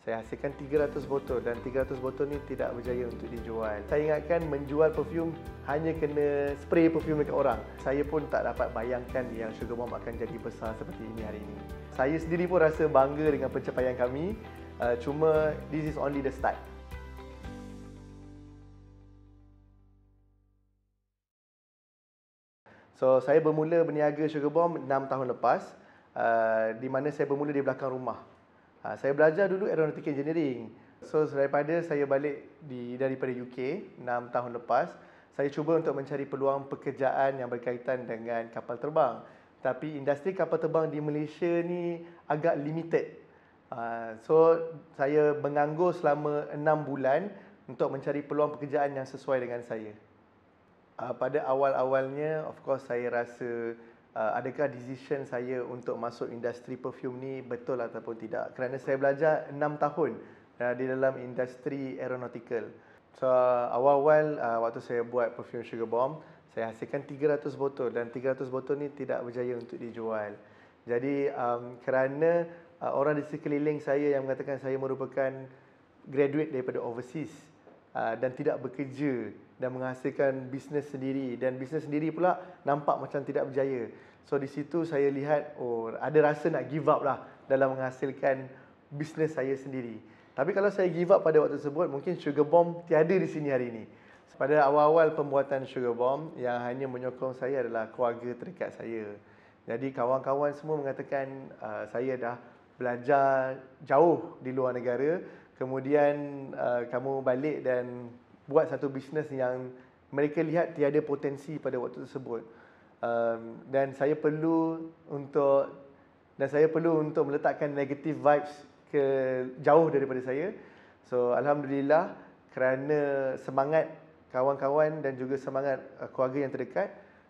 Saya hasilkan 300 botol dan 300 botol ni tidak berjaya untuk dijual. Saya ingatkan menjual perfume hanya kena spray perfume dekat orang. Saya pun tak dapat bayangkan yang Sugar Mom akan jadi besar seperti ini hari ini. Saya sendiri pun rasa bangga dengan pencapaian kami. Uh, cuma this is only the start. So saya bermula berniaga Sugar Bomb 6 tahun lepas uh, di mana saya bermula di belakang rumah. Ha, saya belajar dulu aeronautic engineering. So daripada saya balik di daripada UK 6 tahun lepas, saya cuba untuk mencari peluang pekerjaan yang berkaitan dengan kapal terbang. Tapi industri kapal terbang di Malaysia ni agak limited. Uh, so saya menganggur selama 6 bulan untuk mencari peluang pekerjaan yang sesuai dengan saya. Uh, pada awal-awalnya of course saya rasa uh, adakah decision saya untuk masuk industri perfume ni betul ataupun tidak kerana saya belajar 6 tahun uh, di dalam industri aeronautical so uh, awal-awal uh, waktu saya buat perfume sugar bomb saya hasilkan 300 botol dan 300 botol ni tidak berjaya untuk dijual jadi um, kerana uh, orang di sekeliling saya yang mengatakan saya merupakan graduate daripada overseas uh, dan tidak bekerja dan menghasilkan bisnes sendiri dan bisnes sendiri pula nampak macam tidak berjaya. So di situ saya lihat oh ada rasa nak give up lah dalam menghasilkan bisnes saya sendiri. Tapi kalau saya give up pada waktu tersebut mungkin Sugar Bomb tiada di sini hari ini. Pada awal-awal pembuatan Sugar Bomb yang hanya menyokong saya adalah keluarga terdekat saya. Jadi kawan-kawan semua mengatakan uh, saya dah belajar jauh di luar negara. Kemudian uh, kamu balik dan buat satu bisnes yang mereka lihat tiada potensi pada waktu tersebut. Um, dan saya perlu untuk dan saya perlu untuk meletakkan negative vibes ke jauh daripada saya. So alhamdulillah kerana semangat kawan-kawan dan juga semangat uh, keluarga yang terdekat,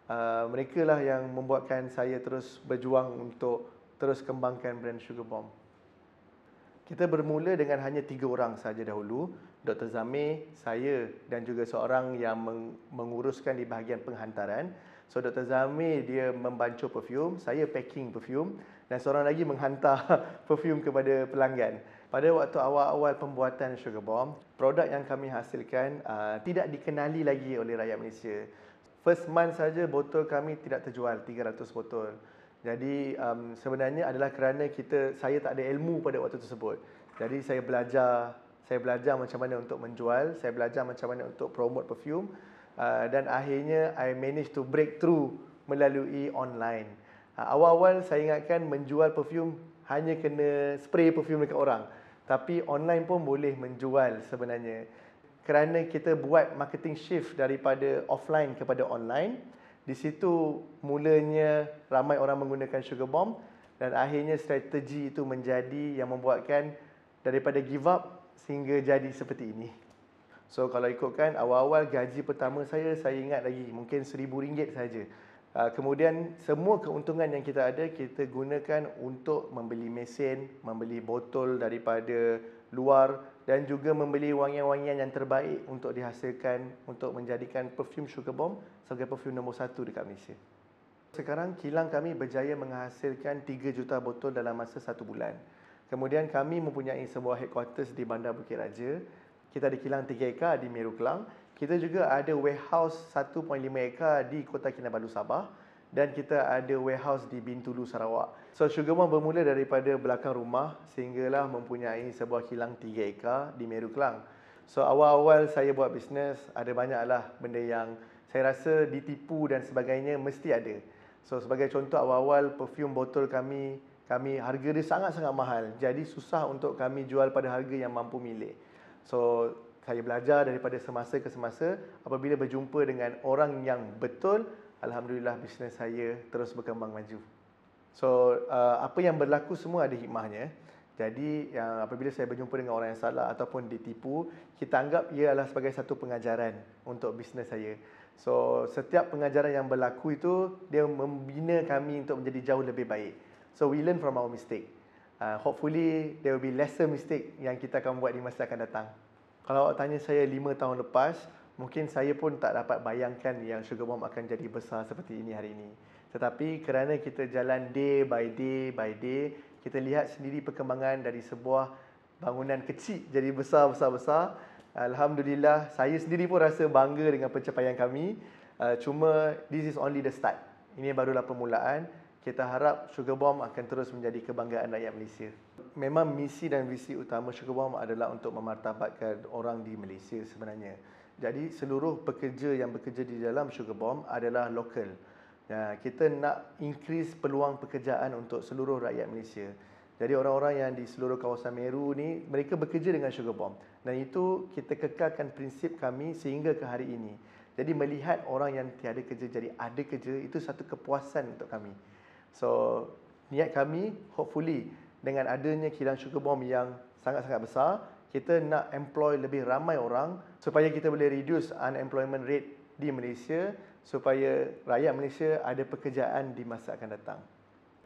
uh, mereka lah yang membuatkan saya terus berjuang untuk terus kembangkan brand Sugar Bomb. Kita bermula dengan hanya tiga orang saja dahulu. Dr. Zamir, saya dan juga seorang yang menguruskan di bahagian penghantaran. So Dr. Zamir dia membancuh perfume, saya packing perfume dan seorang lagi menghantar perfume kepada pelanggan. Pada waktu awal-awal pembuatan Sugar Bomb, produk yang kami hasilkan uh, tidak dikenali lagi oleh rakyat Malaysia. First month saja botol kami tidak terjual, 300 botol. Jadi um, sebenarnya adalah kerana kita saya tak ada ilmu pada waktu tersebut. Jadi saya belajar, saya belajar macam mana untuk menjual, saya belajar macam mana untuk promote perfume uh, dan akhirnya I managed to break through melalui online. Uh, awal-awal saya ingatkan menjual perfume hanya kena spray perfume dekat orang. Tapi online pun boleh menjual sebenarnya. Kerana kita buat marketing shift daripada offline kepada online. Di situ mulanya ramai orang menggunakan sugar bomb dan akhirnya strategi itu menjadi yang membuatkan daripada give up sehingga jadi seperti ini. So kalau ikutkan awal-awal gaji pertama saya saya ingat lagi mungkin RM1000 saja. Ah, kemudian semua keuntungan yang kita ada kita gunakan untuk membeli mesin, membeli botol daripada luar dan juga membeli wangian-wangian yang terbaik untuk dihasilkan untuk menjadikan perfume Sugar Bomb sebagai perfume nombor satu dekat Malaysia. Sekarang kilang kami berjaya menghasilkan 3 juta botol dalam masa satu bulan. Kemudian kami mempunyai sebuah headquarters di Bandar Bukit Raja. Kita ada kilang 3 ekar di Meru Kelang. Kita juga ada warehouse 1.5 ekar di Kota Kinabalu Sabah dan kita ada warehouse di Bintulu Sarawak. So Sugar Mom bermula daripada belakang rumah sehinggalah mempunyai sebuah kilang 3 ekar di Meru Kelang. So awal-awal saya buat bisnes ada banyaklah benda yang saya rasa ditipu dan sebagainya mesti ada. So sebagai contoh awal-awal perfume botol kami kami harga dia sangat-sangat mahal. Jadi susah untuk kami jual pada harga yang mampu milik. So saya belajar daripada semasa ke semasa apabila berjumpa dengan orang yang betul alhamdulillah bisnes saya terus berkembang maju so uh, apa yang berlaku semua ada hikmahnya jadi yang uh, apabila saya berjumpa dengan orang yang salah ataupun ditipu kita anggap ia adalah sebagai satu pengajaran untuk bisnes saya so setiap pengajaran yang berlaku itu dia membina kami untuk menjadi jauh lebih baik so we learn from our mistake uh, hopefully there will be lesser mistake yang kita akan buat di masa akan datang kalau awak tanya saya 5 tahun lepas, mungkin saya pun tak dapat bayangkan yang Sugar Mom akan jadi besar seperti ini hari ini. Tetapi kerana kita jalan day by day by day, kita lihat sendiri perkembangan dari sebuah bangunan kecil jadi besar-besar-besar. Alhamdulillah, saya sendiri pun rasa bangga dengan pencapaian kami. Eh, cuma, this is only the start. Ini barulah permulaan kita harap Sugar Bomb akan terus menjadi kebanggaan rakyat Malaysia. Memang misi dan visi utama Sugar Bomb adalah untuk memartabatkan orang di Malaysia sebenarnya. Jadi seluruh pekerja yang bekerja di dalam Sugar Bomb adalah lokal. Ya, kita nak increase peluang pekerjaan untuk seluruh rakyat Malaysia. Jadi orang-orang yang di seluruh kawasan Meru ni mereka bekerja dengan Sugar Bomb. Dan itu kita kekalkan prinsip kami sehingga ke hari ini. Jadi melihat orang yang tiada kerja jadi ada kerja itu satu kepuasan untuk kami. So niat kami hopefully dengan adanya kilang sugar bomb yang sangat-sangat besar, kita nak employ lebih ramai orang supaya kita boleh reduce unemployment rate di Malaysia supaya rakyat Malaysia ada pekerjaan di masa akan datang.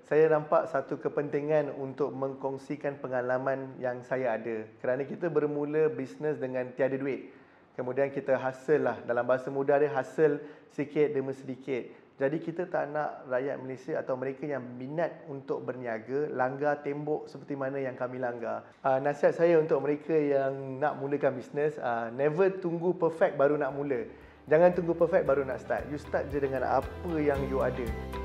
Saya nampak satu kepentingan untuk mengkongsikan pengalaman yang saya ada kerana kita bermula bisnes dengan tiada duit. Kemudian kita hasil lah dalam bahasa mudah dia hasil sikit demi sedikit. Jadi kita tak nak rakyat Malaysia atau mereka yang minat untuk berniaga langgar tembok seperti mana yang kami langgar. Uh, nasihat saya untuk mereka yang nak mulakan bisnes, uh, never tunggu perfect baru nak mula. Jangan tunggu perfect baru nak start. You start je dengan apa yang you ada.